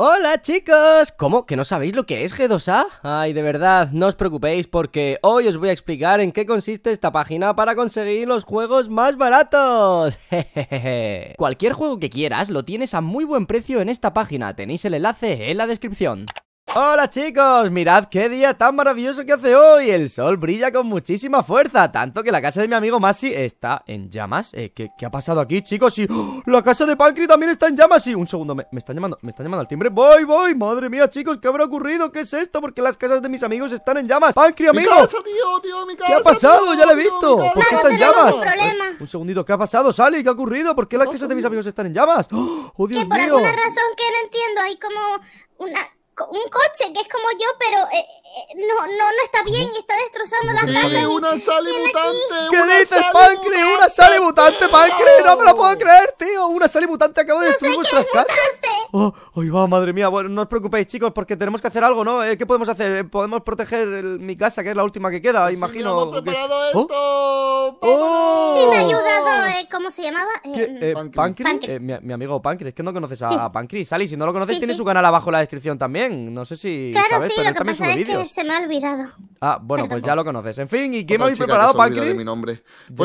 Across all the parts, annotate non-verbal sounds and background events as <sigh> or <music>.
¡Hola chicos! ¿Cómo? ¿Que no sabéis lo que es G2A? Ay, de verdad, no os preocupéis porque hoy os voy a explicar en qué consiste esta página para conseguir los juegos más baratos. <laughs> Jejeje. Cualquier juego que quieras lo tienes a muy buen precio en esta página, tenéis el enlace en la descripción. Hola chicos, mirad qué día tan maravilloso que hace hoy. El sol brilla con muchísima fuerza, tanto que la casa de mi amigo Masi está en llamas. Eh, ¿qué, ha pasado aquí, chicos? Y ¡oh! la casa de Pancri también está en llamas. Y un segundo, me, están llamando, me están llamando al timbre. Voy, voy, madre mía, chicos, ¿qué habrá ocurrido? ¿Qué es esto? Porque las casas de mis amigos están en llamas. Pancri, amigo. Mi casa, tío, tío, ¿Qué ha pasado? ya lo he visto. ¿Por qué están en llamas? un segundito, ¿qué ha pasado, Sally? ¿Qué ha ocurrido? ¿Por qué las casas de mis amigos están en llamas? Oh, oh Dios que por alguna razón que no entiendo, hay como una un coche que es como yo, pero eh, eh, no, no, no está bien y está destrozando las sí, casas. una sale mutante! ¿Qué dices, Pancre? ¡Una sale mutante, Pancre! ¡No me lo puedo creer, tío! ¡Una sale mutante acaba de destruir vuestras casas! ¡Oh, oh, va, madre mía! Bueno, no os preocupéis, chicos, porque tenemos que hacer algo, ¿no? Eh, ¿Qué podemos hacer? Podemos proteger mi casa, que es la última que queda, pues imagino. ¿Oh? ¡Oh! Sí, esto! me ha ayudado, eh, ¿cómo se llamaba? Eh, Pancre. Mi, amigo Pancre, es que no conoces a, Pancre. Sally, si no lo conoces, tiene su canal abajo en la descripción también. No sé si. Claro, sí, lo que pasa es que se me ha olvidado. Ah, bueno, pues ya lo conoces. En fin, ¿y qué me habéis preparado, para Pues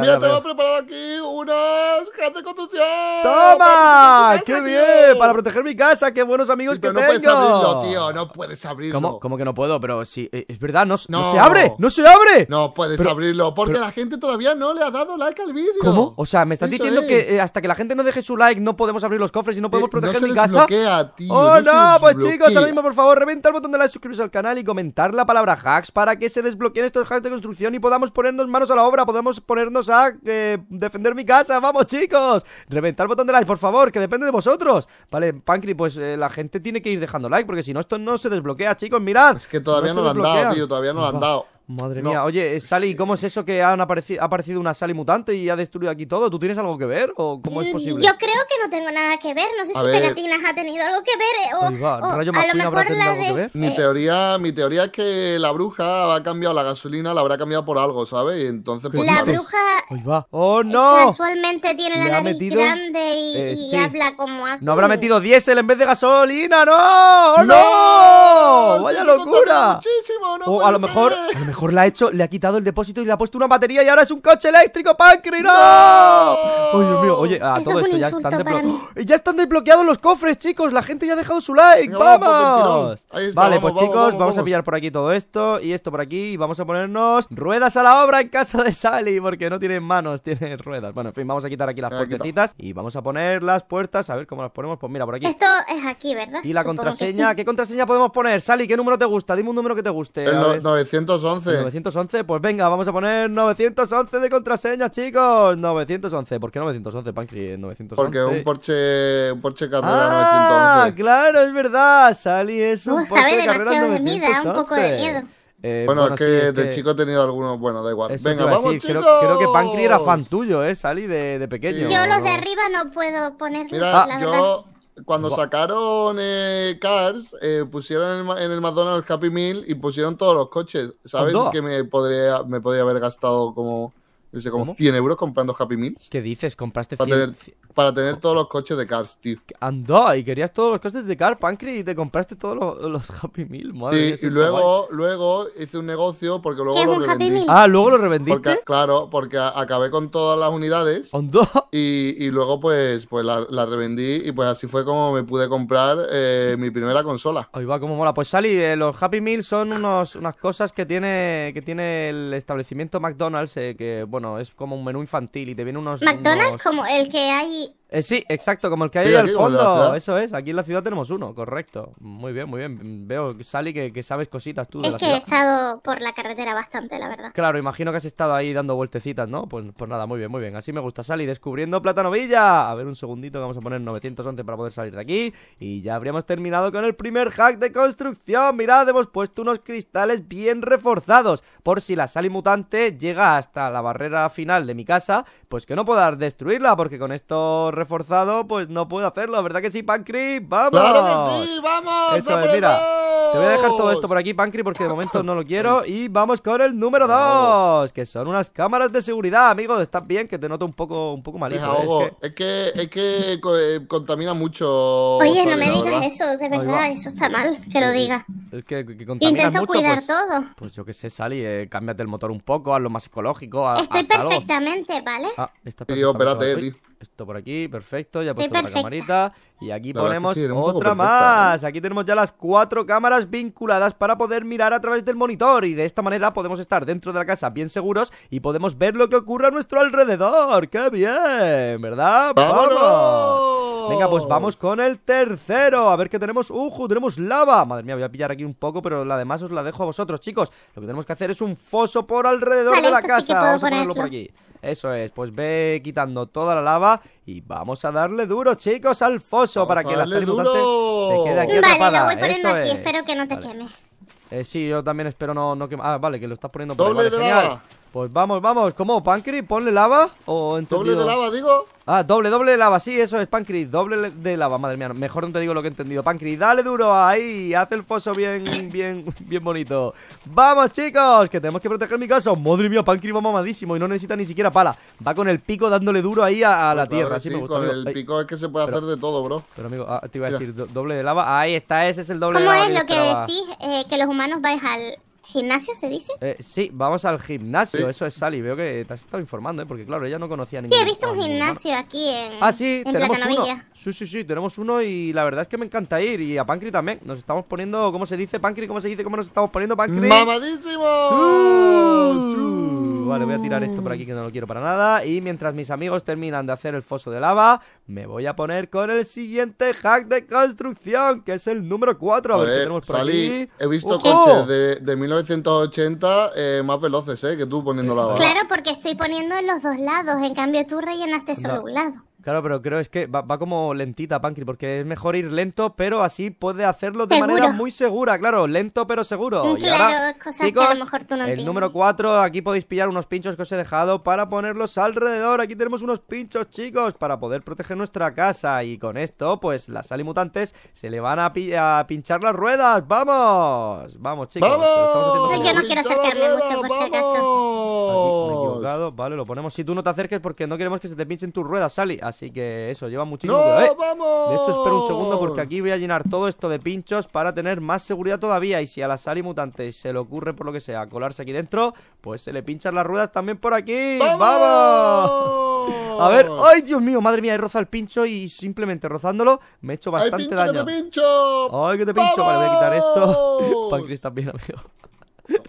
mira, te he preparado aquí unas cartas de conducción! ¡Toma! ¡Qué bien! Para proteger mi casa, qué buenos amigos que no tengo. no puedes abrirlo, tío, no puedes abrirlo. ¿Cómo, ¿Cómo que no puedo? Pero sí, si, eh, es verdad, no, se abre, no se abre. No puedes abrirlo, porque la gente todavía no le ha dado like al vídeo. ¿Cómo? O sea, me estás diciendo que eh, hasta que la gente no deje su like no podemos abrir los cofres y no podemos eh, proteger no mi casa. ¡Oh, no! Pues chicos, ahora mismo por favor, reventar el botón de like, suscribirse al canal y comentar la palabra hacks para que se desbloqueen estos hacks de construcción y podamos ponernos manos a la obra, podamos ponernos a eh, defender mi casa. ¡Vamos, chicos! reventar el botón de like, por favor, que depende de vosotros. Vale, Pankri, pues eh, la gente tiene que ir dejando like porque si no, esto no se desbloquea, chicos. Mirad. Es que todavía no lo han dado, tío, todavía no lo han dado. Madre mía, oye, eh, Sally, ¿cómo es eso que han ha aparecido una Sally mutante y ha destruido aquí todo? ¿Tú tienes algo que ver o cómo es mm, posible? Yo creo que no tengo nada que ver, no sé si ha tenido algo que ver eh, o, a lo mejor la de... Mi eh, teoría, mi teoría es que la bruja ha cambiado la gasolina, la habrá cambiado por algo, ¿sabes? Y entonces pues, La bruja ¡Oh, no! Casualmente tiene la nariz grande y, habla como así. No habrá metido diésel en vez de gasolina, no. ¡oh, no! Vaya locura. Muchísimo, no o, a lo mejor mejor la ha hecho, le ha quitado el depósito y le ha puesto una batería y ahora es un coche eléctrico, Pancri, ¡no! mío! Oye, a todo esto ya están, <laughs> ya están desbloqueados los cofres, chicos. La gente ya ha dejado su like. ¡Vamos! vale, pues chicos, vamos, a pillar por aquí todo esto y esto por aquí y vamos a ponernos ruedas a la obra en casa de Sally porque no tiene manos, <laughs> tiene ruedas. Bueno, en fin, vamos a quitar aquí las puertas y vamos a poner las puertas. A ver cómo las ponemos. Pues mira, por aquí. Esto es aquí, ¿verdad? Y la contraseña. ¿Qué contraseña podemos poner? Sally, ¿qué número te gusta? Dime un número que te guste. El 911. 911. pues venga, vamos a poner 911 de contraseña, chicos. 911, ¿por qué 911, Pancri? 911. Porque un Porsche, un Porsche carrera ah, claro, es verdad. Sally es un uh, Porsche sabe de carrera De vida, un poco de miedo. Eh, bueno, es que de chico he tenido algunos. Bueno, da igual. Venga, vamos, Creo, que Pancri era fan tuyo, ¿eh? Sali de, pequeño. Yo los de arriba no puedo ponerlos, Mira, ah, yo cuando sacaron eh, Cars, eh, pusieron en el, McDonald's Happy Meal y pusieron todos los coches. ¿Sabes? Que me podría, me podría haber gastado como, no sé, como 100 euros comprando Happy Meals. ¿Qué dices? ¿Compraste 100, para tener todos los coches de Cars, tío. Andó, y querías todos los coches de Cars, Pancre, y te compraste todos los, Happy Meal, madre. y luego, luego hice un negocio porque luego lo revendí. Ah, luego lo revendiste. claro, porque acabé con todas las unidades. Andó. Y, y luego, pues, pues la, revendí y pues así fue como me pude comprar eh, mi primera consola. Ahí va, como mola. Pues Sally, eh, los Happy Meal son unos, unas cosas que tiene, que tiene el establecimiento McDonald's, eh, que bueno, es como un menú infantil y te viene unos. McDonald's como el que hay eh, sí, exacto, como el que hay al fondo. Eso es, aquí en la ciudad tenemos uno, correcto. Muy bien, muy bien. Veo, Sally, que, que sabes cositas tú. De es que he estado por la carretera bastante, la verdad. Claro, imagino que has estado ahí dando vueltecitas, ¿no? Pues, pues nada, muy bien, muy bien. Así me gusta, Sally, descubriendo Platanovilla Villa. A ver, un segundito, vamos a poner 911 para poder salir de aquí. Y ya habríamos terminado con el primer hack de construcción. Mirad, hemos puesto unos cristales bien reforzados. Por si la Sally mutante llega hasta la barrera final de mi casa, pues que no pueda destruirla, porque con estos reforzado, pues no puedo hacerlo, ¿verdad que sí, Pancri? ¡Vamos! ¡Claro sí! ¡Vamos! Eso es, mira. Te voy a dejar todo esto por aquí, Pancri, porque de momento no lo quiero. Y vamos con el número 2, que son unas cámaras de seguridad, amigo. Estás bien, que te noto un poco, un poco malito. ¿eh? Es, que... que, eh, contamina mucho. Oye, no me digas eso, de verdad, eso está mal, que lo eh, diga. Es que, que contamina Intento cuidar pues, todo. Pues yo qué sé, Sally, cámbiate el motor un poco, hazlo más ecológico. Estoy perfectamente, ¿vale? Ah, está Tío, esto por aquí, perfecto. Ya he puesto camarita. Y aquí ponemos otra más. ¿eh? Aquí tenemos ya las cuatro cámaras vinculadas para poder mirar a través del monitor. Y de esta manera podemos estar dentro de la casa bien seguros y podemos ver lo que ocurre a nuestro alrededor. ¡Qué bien! ¿Verdad? vamos Venga, pues vamos con el tercero. A ver qué tenemos. ¡Uju! Tenemos lava. Madre mía, voy a pillar aquí un poco, pero la demás os la dejo a vosotros, chicos. Lo que tenemos que hacer es un foso por alrededor de la casa. vamos a ponerlo por aquí. Eso es, pues ve quitando toda la lava y vamos a darle duro, chicos, al foso para que la sal se quede aquí vale, atrapada. Vale, lo voy poniendo aquí, espero que no te queme. Eh, sí, yo también espero no, no quemar. Ah, vale, que lo estás poniendo por Doble ahí. genial. Pues vamos, vamos, ¿cómo? ¿Pancri? ¿Ponle lava? ¿O ¿Doble de lava, digo? Ah, doble, doble de lava, sí, eso es Pancri, doble de lava, madre mía, mejor no te digo lo que he entendido Pancri, dale duro, ahí, haz el foso bien, <coughs> bien, bien bonito ¡Vamos, chicos! Que tenemos que proteger mi casa Madre mía, Pancri va mamadísimo y no necesita ni siquiera pala Va con el pico dándole duro ahí a, la pues tierra con el pico es que se puede hacer de todo, bro Pero amigo, ah, te iba a decir, doble de lava, ahí está, ese es el doble de lava ¿Cómo es lo que, decís, eh, que los humanos vais al, ¿Gimnasio se dice? Eh, sí, vamos al gimnasio. Eso es Sally. Veo que te has estado informando, ¿eh? Porque, claro, ella no conocía ningún. Sí, he visto un gimnasio aquí en. Ah, sí, tenemos uno. Sí, sí, sí, tenemos uno y la verdad es que me encanta ir. Y a Pancri también. Nos estamos poniendo. ¿Cómo se dice, Pancri? ¿Cómo se dice? ¿Cómo nos estamos poniendo, Pancri? ¡Mamadísimo! vale, voy a tirar esto por aquí que no lo quiero para nada. Y mientras mis amigos terminan de hacer el foso de lava, me voy a poner con el siguiente hack de construcción, que es el número 4. A, ver, qué tenemos por salí. He visto coches de, 1980 eh, más veloces, ¿eh? Que tú poniendo eh, lava. Claro, porque estoy poniendo en los dos lados. En cambio, tú rellenaste solo un lado. Claro, pero creo es que va, como lentita, Panky porque es mejor ir lento, pero así puede hacerlo de manera muy segura, claro, lento pero seguro. Claro, chicos, que a lo mejor tú no el número cuatro aquí podéis pillar unos pinchos que os he dejado para ponerlos alrededor. Aquí tenemos unos pinchos, chicos, para poder proteger nuestra casa. Y con esto, pues las mutantes se le van a, pinchar las ruedas. ¡Vamos! ¡Vamos, chicos! ¡Vamos! yo no quiero acercarme mucho, por si acaso. Vale, lo ponemos. Si tú no te acerques porque no queremos que se te pinchen tus ruedas, Sally. Así que eso, lleva muchísimo. ¡No, vamos! De hecho, espero un segundo porque aquí voy a llenar todo esto de pinchos para tener más seguridad todavía. Y si a la Sally mutante se le ocurre, por lo que sea, colarse aquí dentro, pues se le pinchan las ruedas también por aquí. ¡Vamos! A ver, ¡ay, Dios mío! Madre mía, he rozado el pincho y simplemente rozándolo me he hecho bastante ¡Ay, pincho, daño. Que te pincho! ¡Ay, que te pincho! para Vale, voy a quitar esto. <laughs> Pancris también, amigo.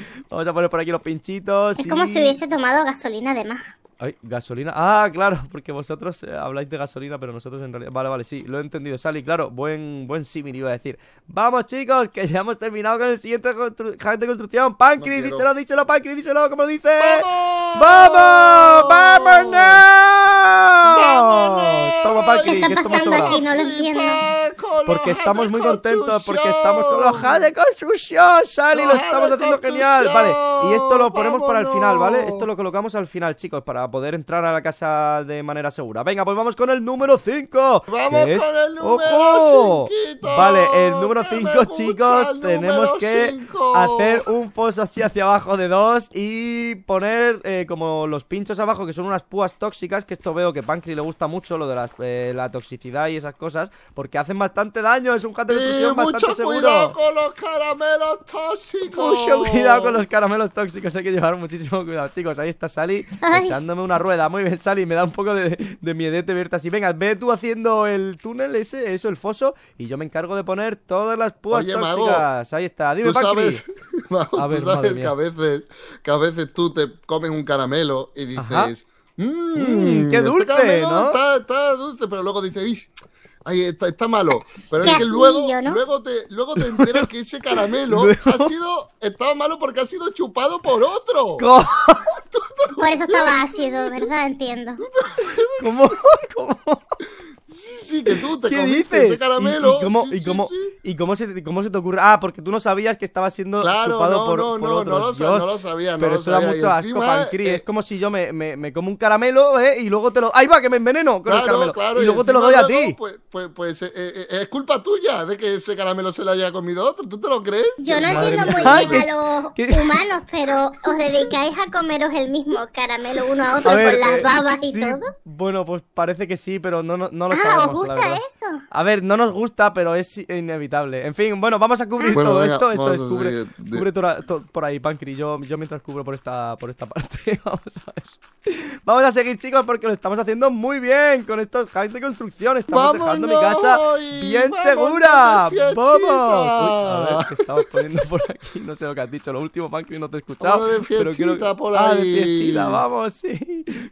<laughs> Vamos a poner por aquí los pinchitos. Es como si hubiese tomado gasolina de más. Ay, gasolina. Ah, claro, <laughs> porque vosotros eh, habláis de gasolina, pero nosotros en realidad. Vale, vale, sí, lo he entendido, Sally, claro. Buen, buen símil iba a decir. Vamos, chicos, que ya hemos terminado con el siguiente constru... de construcción. Pancris, díselo, díselo, Pancris, díselo, como dice. ¡Vamos! ¡Vamos! ¡Vamos, Toma, Pancris, Aquí, no lo entiendo porque estamos muy contentos, porque estamos con los de construcción, Sally, lo estamos haciendo genial, vale. Y esto lo ponemos para el final, ¿vale? Esto lo colocamos al final, chicos, para poder entrar a la casa de manera segura. Venga, pues vamos con el número 5. Vamos con el número vale, el número 5, chicos, tenemos que hacer un pozo así hacia abajo de dos y poner eh, como los pinchos abajo, que son unas púas tóxicas, que esto veo que Pancry le gusta mucho, lo de eh, la toxicidad y esas cosas, porque hacen bastante daño. Es un de destrucción mucho cuidado con los caramelos tóxicos. Mucho cuidado con los caramelos tóxicos. Hay que llevar muchísimo cuidado, chicos. Ahí está Sally echándome una rueda. Muy bien, Sally. Me da un poco de, de miedete verte así. Venga, ve tú haciendo el túnel ese, eso, el foso. Y yo me encargo de poner todas las púas tóxicas. Ahí está. Dime, ¿tú <laughs> tú sabes que a, veces, que a veces tú te comes un caramelo y dices... Mmm, qué este dulce, Está, dulce, pero luego dices... Ay, está, está malo. Pero es que luego, luego, te, luego te enteras que ese caramelo <laughs> ha sido, estaba malo porque ha sido chupado por otro. <laughs> ¿Cómo? Por eso estaba ácido, ¿verdad? Entiendo. <laughs> ¿Cómo? ¿Cómo? Sí, sí, que tú te comiste ese caramelo. ¿Y, cómo, y cómo, ¿Y cómo se, cómo se te ocurre? Ah, porque tú no sabías que estaba siendo claro, chupado no, por, no, Claro, no, otros. No, lo, no lo sabía, Pero eso da mucho asco, encima, eh, Es como si yo me, me, como un caramelo, ¿eh? Y luego te lo... ¡Ahí va, que me enveneno con claro, Claro, y luego te lo doy a ti. pues pues, pues eh, eh, es culpa tuya de que ese caramelo se lo haya comido otro. ¿Tú te lo crees? Yo no entiendo muy bien a los humanos, pero os dedicáis a comeros el mismo caramelo uno a otro con las babas y todo. Bueno, pues parece que sí, pero no, no, lo ah, sabemos. ¿os gusta eso? A ver, no nos gusta, pero es inevitable. En fin, bueno, vamos a cubrir todo esto. Eso es, cubre, por ahí, Pancri. Yo, yo mientras cubro por esta, por esta parte. <laughs> vamos a ver. Vamos a seguir, chicos, porque lo estamos haciendo muy bien con estos hacks de construcción. Estamos dejando mi casa bien segura. ¡Vamos! a ver, ¿qué estamos poniendo por aquí? No sé lo que has dicho. Lo último, Pancri, no te he escuchado. de pero por ah, ahí. vamos, sí.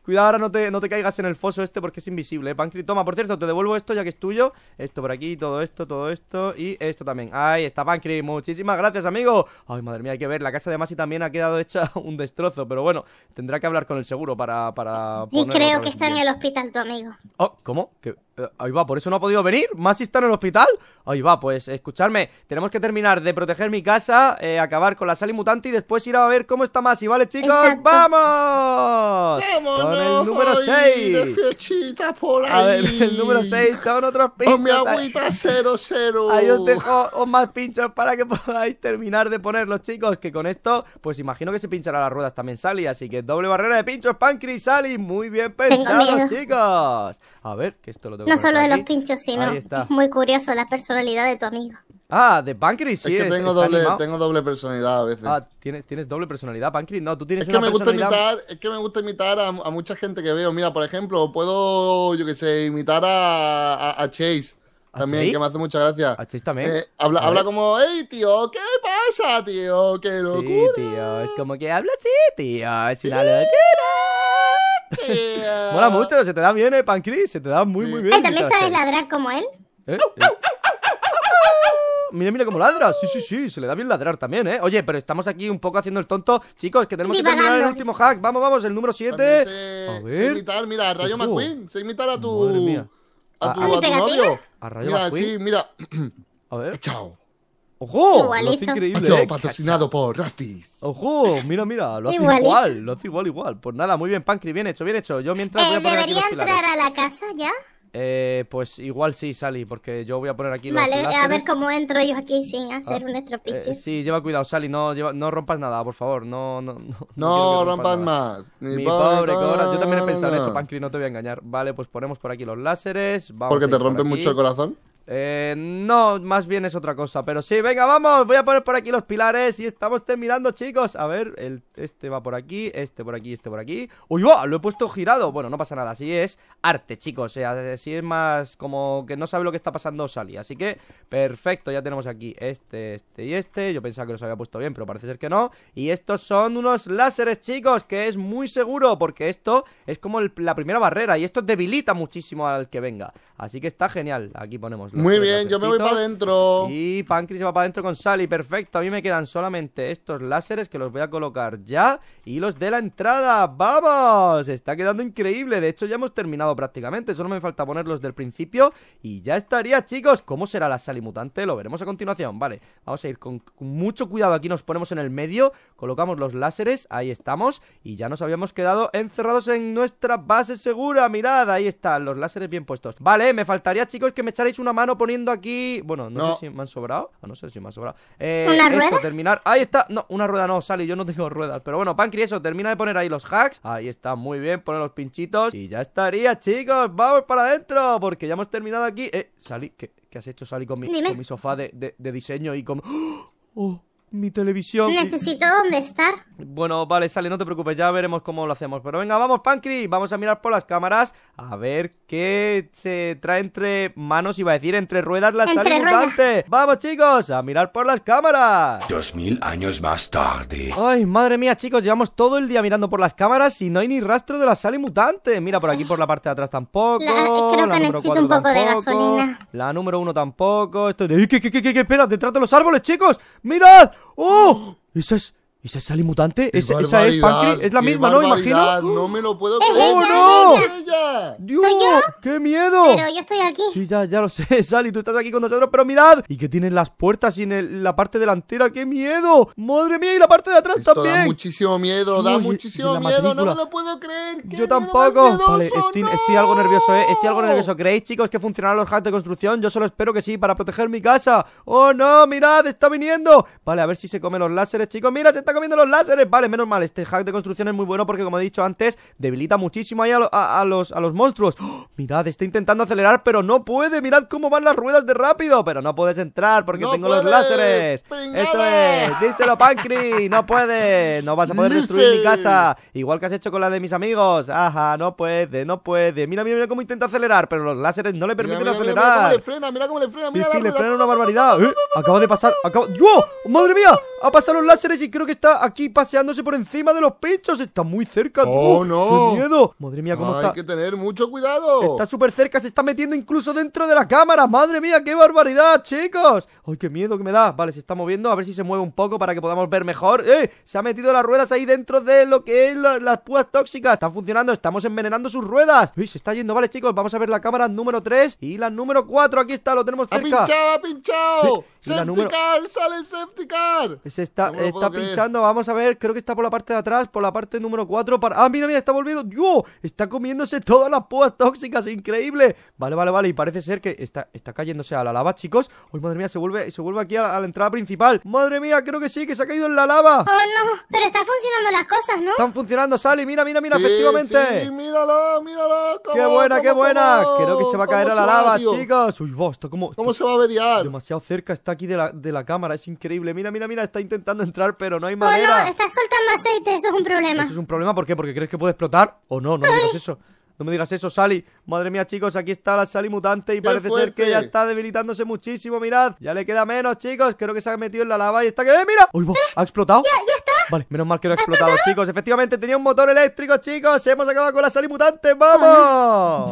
Cuidado, ahora no te, no te caigas en el foso este porque es invisible, ¿eh, Pancri? Toma, por cierto, te devuelvo esto ya que es tuyo. Esto por aquí, todo esto, todo esto. Y esto también. Ahí está Pancri, muchísimas gracias, amigo. Ay, madre mía, hay que ver, la casa de Masi también ha quedado hecha <laughs> un destrozo, pero bueno, tendrá que hablar con el seguro para... para y creo que está en el hospital tu amigo. Oh, ¿cómo? ¿Qué? Eh, ahí va, por eso no ha podido venir. Más está en el hospital. Ahí va, pues escucharme. Tenemos que terminar de proteger mi casa, eh, acabar con la Sally mutante y después ir a ver cómo está Masi, ¿vale, chicos? ¡Vamos! ¡Vámonos! Con el número 6. por ahí. A ver, el número 6 son otros pinchos. Con mi agüita 00. Ahí os dejo más pinchos para que podáis terminar de ponerlos, chicos. Que con esto, pues imagino que se pinchará las ruedas también, Sally. Así que doble barrera de pinchos, pancreas Sally. Muy bien pensado, chicos. A ver, que esto lo no solo de los pinchos, sino muy curioso la personalidad de tu amigo. Ah, de Pancris, sí. Es que tengo, doble, tengo doble personalidad a veces. Ah, ¿tienes, tienes doble personalidad, Pancris. No, tú tienes es que me gusta imitar, Es que me gusta imitar a, mucha gente que veo. Mira, por ejemplo, puedo, yo qué sé, imitar a, a, Chase. También, que me hace mucha gracia. A Chase también. Eh, habla, como, hey, tío, ¿qué pasa, tío? ¡Qué locura! Sí, tío, es como que habla así, tío. Es una locura. <laughs> Mola mucho, se te da bien, eh, Pancris, se te da muy, muy bien. ¿Eh, ¿También sabes ladrar como él? ¿Eh? ¿Eh? <laughs> mira, mira cómo ladra. Sí, sí, sí, se le da bien ladrar también, ¿eh? Oye, pero estamos aquí un poco haciendo el tonto. Chicos, que tenemos que terminar el último hack. Vamos, vamos, el número 7. A ver. ¿Se imitar, mira, Rayo McQueen. ¿Se imitar a tu. mía. A, ah, a tu, novio. A Rayo mira, Sí, mira. A ver. Chao. ¡Ojo! increíble. patrocinado por Rastis. ¡Ojo! Mira, mira, lo hace igual, lo hace igual, igual. Pues nada, muy bien, Pancri, bien hecho, bien hecho. Yo mientras. Eh, ¿Debería entrar a la casa ya? Eh, pues igual sí, Sally, porque yo voy a poner aquí los Vale, a ver cómo entro yo aquí sin ah, hacer un estropicio. Eh, sí, lleva cuidado, Sally, no, lleva, no rompas nada, por favor, no... No, no, no, rompas más. Mi, pobre, pobre yo también he pensado en eso, Pancri, no te voy a engañar. Vale, pues ponemos por aquí los láseres. Vamos ¿Porque te rompe mucho el corazón? Eh, no, más bien es otra cosa Pero sí, venga, vamos, voy a poner por aquí los pilares Y estamos terminando, chicos A ver, el, este va por aquí, este por aquí, este por aquí ¡Uy, va! Lo he puesto girado Bueno, no pasa nada, así es arte, chicos sea, eh, Así es más como que no sabe lo que está pasando Sally Así que, perfecto, ya tenemos aquí Este, este y este Yo pensaba que los había puesto bien, pero parece ser que no Y estos son unos láseres, chicos Que es muy seguro, porque esto es como la primera barrera Y esto debilita muchísimo al que venga Así que está genial Aquí ponemos muy bien, yo me voy para adentro. Y Pancris se va para adentro con Sally, perfecto. A mí me quedan solamente estos láseres que los voy a colocar ya y los de la entrada. ¡Vamos! Está quedando increíble. De hecho, ya hemos terminado prácticamente. Solo me falta ponerlos del principio y ya estaría, chicos. ¿Cómo será la Sally mutante? Lo veremos a continuación. Vale, vamos a ir con mucho cuidado. Aquí nos ponemos en el medio, colocamos los láseres, ahí estamos y ya nos habíamos quedado encerrados en nuestra base segura. Mirad, ahí están los láseres bien puestos. Vale, me faltaría, chicos, que me echaréis una mano poniendo aquí. Bueno, no, sé si me han sobrado. Ah, no sé si me han sobrado. Eh, ¿Una terminar. Ahí está. No, una rueda no, Sally. Yo no tengo ruedas. Pero bueno, Pancri, eso. Termina de poner ahí los hacks. Ahí está. Muy bien. Poner los pinchitos. Y ya estaría, chicos. Vamos para adentro. Porque ya hemos terminado aquí. Eh, Sally, ¿qué, has hecho, Sally, con mi, sofá de, diseño y con. ¡Oh! mi televisión. Necesito dónde estar. Bueno, vale, sale, no te preocupes, ya veremos cómo lo hacemos. Pero venga, vamos, Pancri, vamos a mirar por las cámaras a ver qué se trae entre manos, y va a decir, entre ruedas la sala mutante Vamos, chicos, a mirar por las cámaras. Dos mil años más tarde. Ay, madre mía, chicos, llevamos todo el día mirando por las cámaras y no hay ni rastro de la sala mutante. Mira, por aquí, por la parte de atrás tampoco. La, eh, número necesito un poco de gasolina. La número uno tampoco. Esto... ¡Qué, qué, qué, qué, qué! espera detrás de los árboles, chicos! ¡Mirad! ¡Oh! <gasps> he says, ¿Esa es Sally Mutante? esa es Pankri, Es la misma, ¿no? Imagino. No me lo puedo ¡Oh, creer. ¡Oh, no! ¡Dios! ¡Qué miedo! Pero yo estoy aquí. Sí, ya, ya lo sé, <laughs> Sally. Tú estás aquí con nosotros, pero mirad. ¿Y que tienen las puertas y en la parte delantera? ¡Qué miedo! ¡Madre mía! Y la parte de atrás también. Da muchísimo miedo, da muchísimo miedo. No me lo puedo creer. Yo tampoco. vale, estoy, estoy, algo nervioso, ¿eh? Estoy algo nervioso. ¿Creéis, chicos, que funcionarán los hacks de construcción? Yo solo espero que sí, para proteger mi casa. ¡Oh, no! ¡Mirad! ¡Está viniendo! Vale, a ver si se comen los láseres, chicos. ¡Mira! ¡Se está comiendo los láseres. Vale, menos mal. Este hack de construcción es muy bueno porque, como he dicho antes, debilita muchísimo ahí a, los, a los monstruos. ¡Oh! Mirad, está intentando acelerar, pero no puede. Mirad cómo van las ruedas de rápido. Pero no puedes entrar porque tengo los láseres. Eso es. Díselo, Pancri. No puede. No vas a poder destruir mi casa. Igual que has hecho con la de mis amigos. Ajá, no puede, no puede. Mira, mira, mira cómo intenta acelerar, pero los láseres no le permiten acelerar. Mira, cómo le frena, mira cómo le frena. Mira una barbaridad. Eh, acaba de pasar. Acaba... ¡Yo! ¡Madre mía! Ha pasado los láseres y creo que está aquí paseándose por encima de los pinchos. Está muy cerca. ¡Oh, no! ¡Qué miedo! Madre mía, cómo está. Hay que tener mucho cuidado. Está súper cerca, se está metiendo incluso dentro de la cámara. Madre mía, qué barbaridad, chicos. ¡Ay, qué miedo que me da! Vale, se está moviendo. A ver si se mueve un poco para que podamos ver mejor. ¡Eh! Se ha metido las ruedas ahí dentro de lo que es las púas tóxicas. Están funcionando, estamos envenenando sus ruedas. ¡Uy, se está yendo! Vale, chicos, vamos a ver la cámara número 3 y la número 4. Aquí está, lo tenemos cerca. ¡Ha pinchado, ha pinchado! Eh, ¡Sale Se está, está pinchando vamos a ver, creo que está por la parte de atrás, por la parte número 4 ¡Ah, mira, mira, está volviendo! ¡Yo! Está comiéndose todas las púas tóxicas, increíble Vale, vale, vale, y parece ser que está, está cayéndose a la lava, chicos ¡Uy, madre mía, se vuelve, se vuelve aquí a la, entrada principal! ¡Madre mía, creo que sí, que se ha caído en la lava! ¡Oh, no! Pero están funcionando las cosas, ¿no? Están funcionando, Sally, mira, mira, mira, efectivamente Sí, mírala, mírala ¡Qué buena, qué buena! creo que se va a caer a la lava, chicos ¡Uy, vos, esto como... ¿Cómo se va a averiar? Demasiado cerca está aquí de la, de la cámara, es increíble Mira, mira, mira, está intentando entrar, pero no hay está soltando aceite, eso es un problema. Eso es un problema, ¿por qué? Porque crees que puede explotar o no, no me digas eso. No me digas eso, Sally. Madre mía, chicos, aquí está la Sally mutante y parece ser que ya está debilitándose muchísimo. Mirad, ya le queda menos, chicos. Creo que se ha metido en la lava y está que. ¡Eh, mira! ¡Uy, ¿Ha explotado? ¿Ya, ya está? Vale, menos mal que no ha explotado, chicos. Efectivamente, tenía un motor eléctrico, chicos. Hemos acabado con la Sally mutante. ¡Vamos!